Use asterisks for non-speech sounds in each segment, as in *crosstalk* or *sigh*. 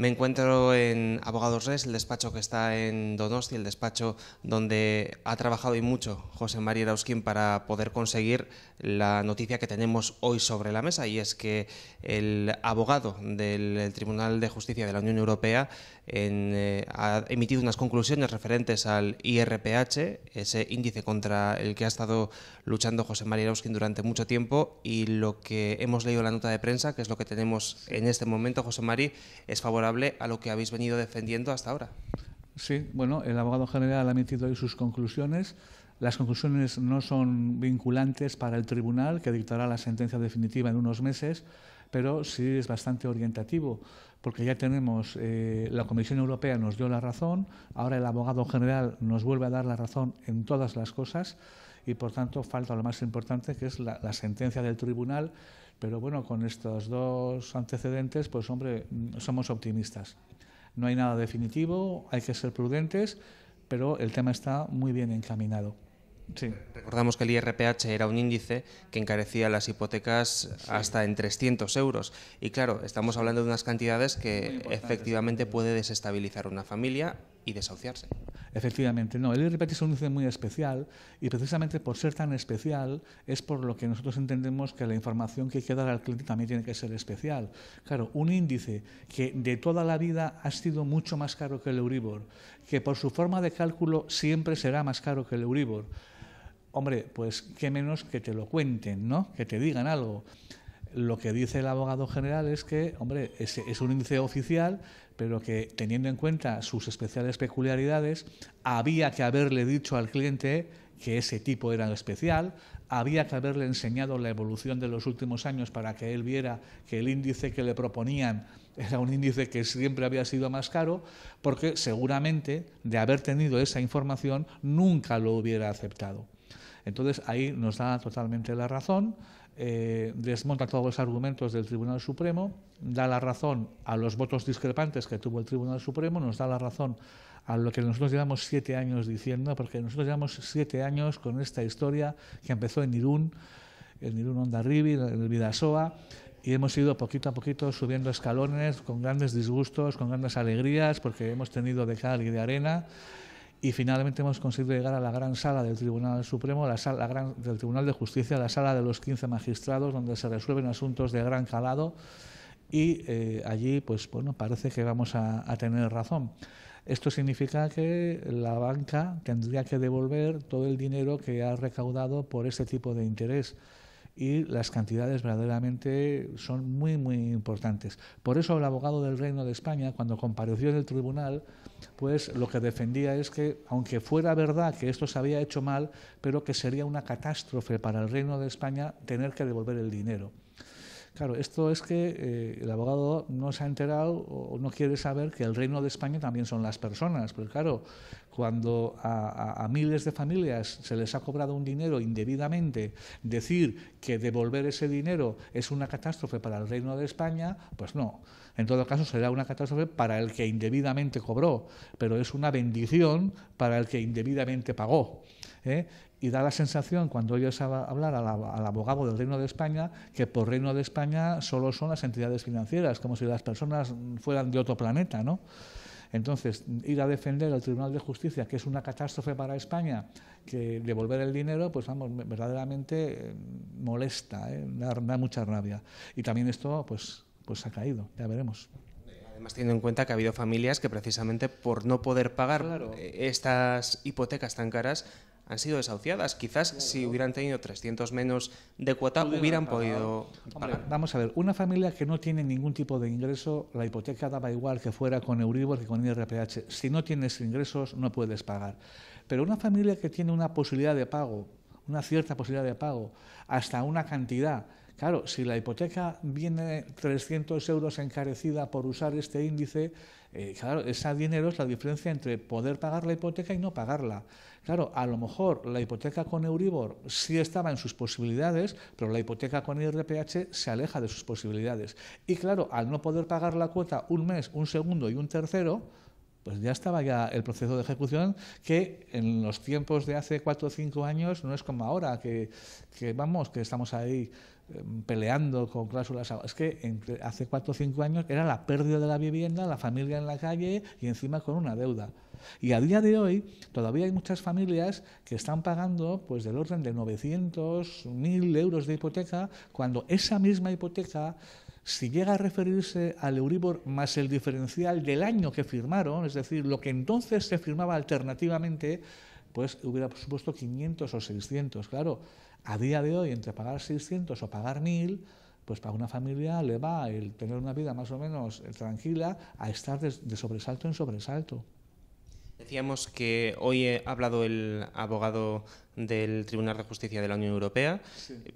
Me encuentro en Abogados Res, el despacho que está en Donosti, el despacho donde ha trabajado y mucho José María Rauskin para poder conseguir la noticia que tenemos hoy sobre la mesa, y es que el abogado del Tribunal de Justicia de la Unión Europea eh, ha emitido unas conclusiones referentes al IRPH, ese índice contra el que ha estado luchando José María Rauskin durante mucho tiempo, y lo que hemos leído en la nota de prensa, que es lo que tenemos en este momento, José María, es favorable a lo que habéis venido defendiendo hasta ahora. Sí, bueno, el abogado general ha metido hoy sus conclusiones. Las conclusiones no son vinculantes para el tribunal, que dictará la sentencia definitiva en unos meses, pero sí es bastante orientativo, porque ya tenemos, eh, la Comisión Europea nos dio la razón, ahora el abogado general nos vuelve a dar la razón en todas las cosas y, por tanto, falta lo más importante, que es la sentencia del tribunal pero bueno, con estos dos antecedentes, pues hombre, somos optimistas. No hay nada definitivo, hay que ser prudentes, pero el tema está muy bien encaminado. Recordamos que el IRPH era un índice que encarecía las hipotecas hasta en 300 euros. Y claro, estamos hablando de unas cantidades que efectivamente puede desestabilizar una familia y desahuciarse. Efectivamente, no. El IRPT es un índice muy especial y precisamente por ser tan especial es por lo que nosotros entendemos que la información que hay que dar al cliente también tiene que ser especial. Claro, un índice que de toda la vida ha sido mucho más caro que el Euribor, que por su forma de cálculo siempre será más caro que el Euribor. Hombre, pues qué menos que te lo cuenten, ¿no? Que te digan algo lo que dice el abogado general es que, hombre, es, es, un índice oficial, pero que teniendo en cuenta sus especiales peculiaridades, había que haberle dicho al cliente que ese tipo era especial, había que haberle enseñado la evolución de los últimos años para que él viera que el índice que le proponían era un índice que siempre había sido más caro, porque seguramente de haber tenido esa información nunca lo hubiera aceptado. Entonces ahí nos da totalmente la razón, eh, desmonta todos los argumentos del Tribunal Supremo, da la razón a los votos discrepantes que tuvo el Tribunal Supremo, nos da la razón a lo que nosotros llevamos siete años diciendo, porque nosotros llevamos siete años con esta historia que empezó en Irún, en Irún Ondarribi, en el Vidasoa, y hemos ido poquito a poquito subiendo escalones con grandes disgustos, con grandes alegrías, porque hemos tenido de cal y de arena y finalmente hemos conseguido llegar a la gran sala del Tribunal Supremo, la sala del Tribunal de Justicia, la sala de los 15 magistrados, donde se resuelven asuntos de gran calado y eh, allí, pues bueno, parece que vamos a, a tener razón. Esto significa que la banca tendría que devolver todo el dinero que ha recaudado por este tipo de interés y las cantidades verdaderamente son muy, muy importantes. Por eso el abogado del Reino de España, cuando compareció en el tribunal, pues lo que defendía es que, aunque fuera verdad que esto se había hecho mal, pero que sería una catástrofe para el Reino de España tener que devolver el dinero. Claro, esto es que eh, el abogado no se ha enterado o no quiere saber que el reino de España también son las personas. Pero claro, cuando a miles de familias se les ha cobrado un dinero indebidamente, decir que devolver ese dinero es una catástrofe para el reino de España, pues no. En todo caso, será una catástrofe para el que indebidamente cobró, pero es una bendición para el que indebidamente pagó. ¿eh? y da la sensación cuando oyes hablar al, abogado del Reino de España que por Reino de España solo son las entidades financieras, como si las personas fueran de otro planeta, ¿no? Entonces, ir a defender al Tribunal de Justicia, que es una catástrofe para España, que devolver el dinero, pues vamos, verdaderamente eh, molesta, ¿eh? da, da mucha rabia. Y también esto, pues pues ha caído, ya veremos. Además, teniendo en cuenta que ha habido familias que precisamente por no poder pagar eh, estas hipotecas tan caras han sido desahuciadas. Quizás si hubieran tenido 300 menos de cuota hubieran podido pagar. vamos a ver, una familia que no tiene ningún tipo de ingreso, la hipoteca daba igual que fuera con Euribor que con IRPH. Si no tienes ingresos no puedes pagar. Pero una familia que tiene una posibilidad de pago, una cierta posibilidad de pago, hasta una cantidad Claro, si la hipoteca viene 300 euros encarecida por usar este índice, eh, claro, ese dinero es la diferencia entre poder pagar la hipoteca y no pagarla. Claro, a lo mejor la hipoteca con Euribor sí estaba en sus posibilidades, pero la hipoteca con IRPH se aleja de sus posibilidades. Y claro, al no poder pagar la cuota un mes, un segundo y un tercero, pues ya estaba ya el proceso de ejecución, que en los tiempos de hace cuatro o cinco años no es como ahora, que, que vamos, que estamos ahí Em, peleando con cláusulas. Es que hace cuatro o cinco años era la pérdida de la vivienda, la familia en la calle y encima con una deuda. Y a día de hoy todavía hay muchas familias que están pagando pues del orden de 900, 1000 euros de hipoteca, cuando esa misma hipoteca, si llega a referirse al Euribor más el diferencial del año que firmaron, es decir, lo que entonces se firmaba alternativamente, pues hubiera supuesto 500 o 600, claro. A día de hoy, entre pagar 600 o pagar 1000, pues para una familia le va el tener una vida más o menos eh, tranquila a estar de, sobresalto en sobresalto. Decíamos que hoy ha hablado el abogado del Tribunal de Justicia de la Unión Europea.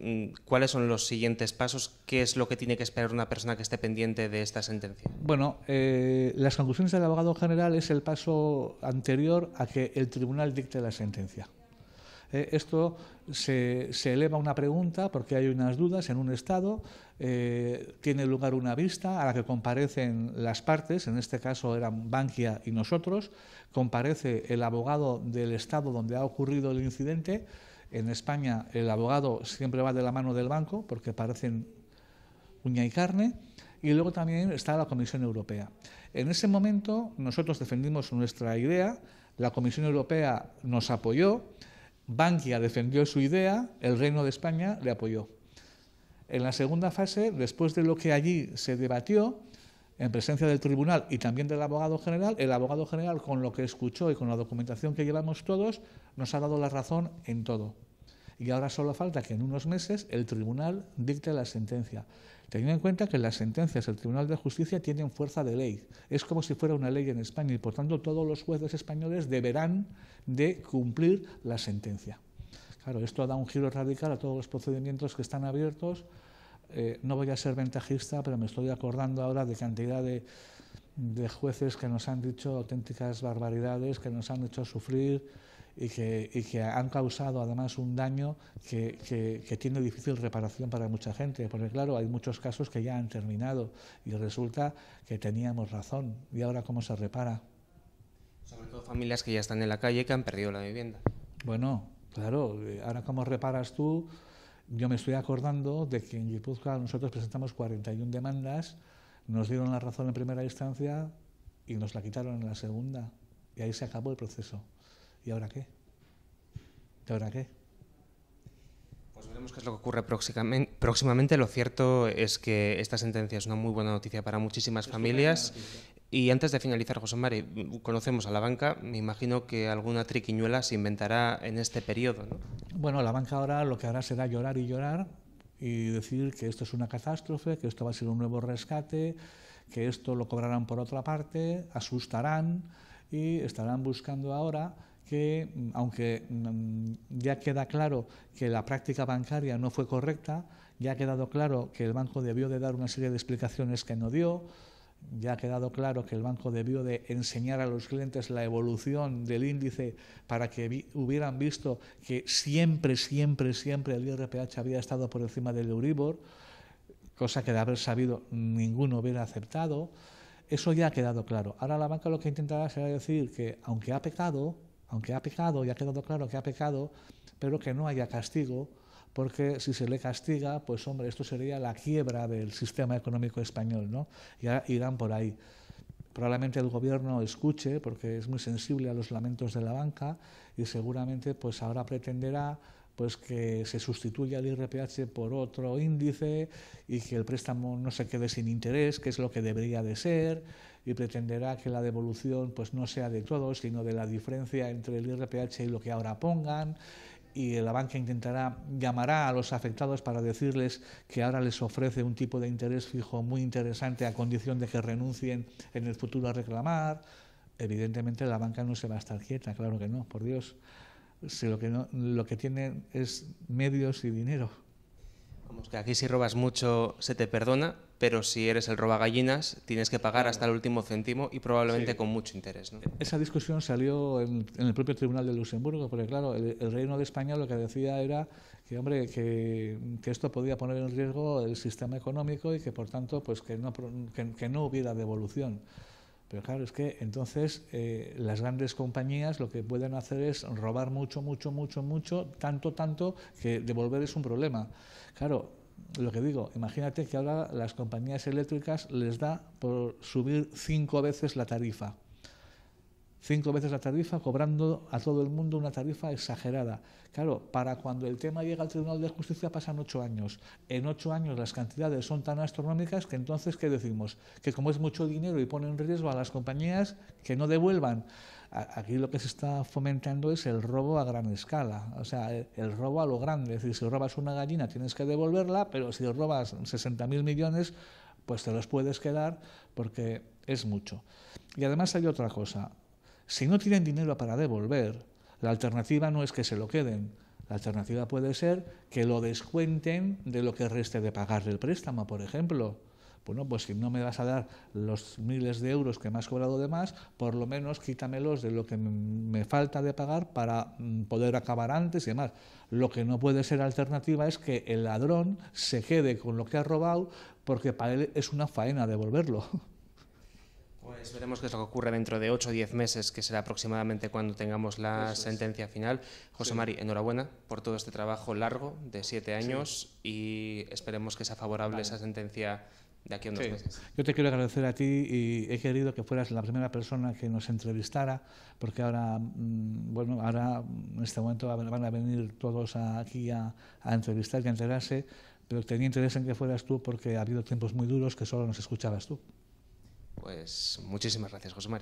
Mm, ¿Cuáles son los siguientes pasos? ¿Qué es lo que tiene que esperar una persona que esté pendiente de esta sentencia? Bueno, eh, las conclusiones del abogado general es el paso anterior a que el tribunal dicte la sentencia. Eh, esto se, se, eleva una pregunta porque hay unas dudas en un estado, eh, tiene lugar una vista a la que comparecen las partes, en este caso eran Bankia y nosotros, comparece el abogado del estado donde ha ocurrido el incidente, en España el abogado siempre va de la mano del banco porque parecen uña y carne, y luego también está la Comisión Europea. En ese momento nosotros defendimos nuestra idea, la Comisión Europea nos apoyó, Bankia defendió su idea, el Reino de España le apoyó. En la segunda fase, después de lo que allí se debatió, en presencia del tribunal y también del abogado general, el abogado general, con lo que escuchó y con la documentación que llevamos todos, nos ha dado la razón en todo y ahora solo falta que en unos meses el tribunal dicte la sentencia. Teniendo en cuenta que las sentencias del Tribunal de Justicia tienen fuerza de ley, es como si fuera una ley en España y por tanto todos los jueces españoles deberán de cumplir la sentencia. Claro, esto da un giro radical a todos los procedimientos que están abiertos. Eh, no voy a ser ventajista, pero me estoy acordando ahora de cantidad de jueces que nos han dicho auténticas barbaridades, que nos han hecho sufrir, y que, y que han causado además un daño que, que, tiene difícil reparación para mucha gente, porque claro, hay muchos casos que ya han terminado y resulta que teníamos razón. ¿Y ahora cómo se repara? Sobre todo familias que ya están en la calle que han perdido la vivienda. Bueno, claro, eh, ahora cómo reparas tú, yo me estoy acordando de que en Guipúzcoa nosotros presentamos 41 demandas, nos dieron la razón en primera instancia y nos la quitaron en la segunda, y ahí se acabó el proceso. ¿Y ahora qué? ¿Y ahora qué? Pues veremos qué es lo que ocurre próximamente. Lo cierto es que esta sentencia es una muy buena noticia para muchísimas familias. Y antes de finalizar, José Mari, conocemos a la banca. Me imagino que alguna triquiñuela se inventará en este periodo. ¿no? Bueno, la banca ahora lo que hará será llorar y llorar y decir que esto es una catástrofe, que esto va a ser un nuevo rescate, que esto lo cobrarán por otra parte, asustarán y estarán buscando ahora que, mm, aunque mm, ya queda claro que la práctica bancaria no fue correcta, ya ha quedado claro que el banco debió de dar una serie de explicaciones que no dio, ya ha quedado claro que el banco debió de enseñar a los clientes la evolución del índice para que hubieran visto que siempre, siempre, siempre el IRPH había estado por encima del Euribor, cosa que de haber sabido ninguno hubiera aceptado. Eso ya ha quedado claro. Ahora la banca lo que intentará será decir que, aunque ha pecado, aunque ha pecado y ha quedado claro que ha pecado, pero que no haya castigo, porque si se le castiga, pues hombre, esto sería la quiebra del sistema económico español, ¿no? Ya irán por ahí. Probablemente el gobierno escuche, porque es muy sensible a los lamentos de la banca, y seguramente pues ahora pretenderá pues que se sustituya el IRPH por otro índice y que el préstamo no se quede sin interés, que es lo que debería de ser, y pretenderá que la devolución pues no sea de todo, sino de la diferencia entre el IRPH y lo que ahora pongan, y la banca intentará llamará a los afectados para decirles que ahora les ofrece un tipo de interés fijo muy interesante a condición de que renuncien en el futuro a reclamar. Evidentemente la banca no se va a estar quieta, claro que no, por Dios si lo que, lo que tienen es medios y dinero. Vamos, que aquí si robas mucho se te perdona, pero si eres el roba gallinas tienes que pagar hasta el último céntimo y probablemente con mucho interés. Esa discusión salió en, el propio Tribunal de Luxemburgo, porque claro, el, Reino de España lo que decía era que, hombre, que, que, esto podía poner en riesgo el sistema económico y que por tanto pues que no, que no hubiera devolución. Pero claro, es que entonces eh, las grandes compañías lo que pueden hacer es robar mucho, mucho, mucho, mucho, tanto, tanto, que devolver es un problema. Claro, lo que digo, imagínate que ahora las compañías eléctricas les da por subir cinco veces la tarifa cinco veces la tarifa, cobrando a todo el mundo una tarifa exagerada. Claro, para cuando el tema llega al Tribunal de Justicia pasan ocho años. En ocho años las cantidades son tan astronómicas que entonces, ¿qué decimos? Que como es mucho dinero y pone en riesgo a las compañías, que no devuelvan. Aquí lo que se está fomentando es el robo a gran escala, o sea, eh, el robo a lo grande. Es decir, si robas una gallina tienes que devolverla, pero si robas 60.000 millones, pues te los puedes quedar porque es mucho. Y además hay otra cosa si no tienen dinero para devolver, la alternativa no es que se lo queden, la alternativa puede ser que lo descuenten de lo que reste de pagar el préstamo, por ejemplo. Bueno, pues si no me vas a dar los miles de euros que me has cobrado de más, por lo menos quítamelos de lo que me falta de pagar para mm, poder acabar antes y demás. Lo que no puede ser alternativa es que el ladrón se quede con lo que ha robado porque para él es una faena devolverlo. *laughs* Pues veremos qué es lo que ocurre dentro de 8 o 10 meses, que será aproximadamente cuando tengamos la sentencia final. José Mari, enhorabuena por todo este trabajo largo de 7 años y esperemos que sea favorable esa sentencia de aquí a unos meses. Yo te quiero agradecer a ti y he querido que fueras la primera persona que nos entrevistara, porque ahora, mm, bueno, ahora mm, en este momento van a venir todos aquí a, a entrevistar y a enterarse, pero tenía interés en que fueras tú porque ha habido tiempos muy duros que solo nos escuchabas tú. Pues muchísimas gracias, José María.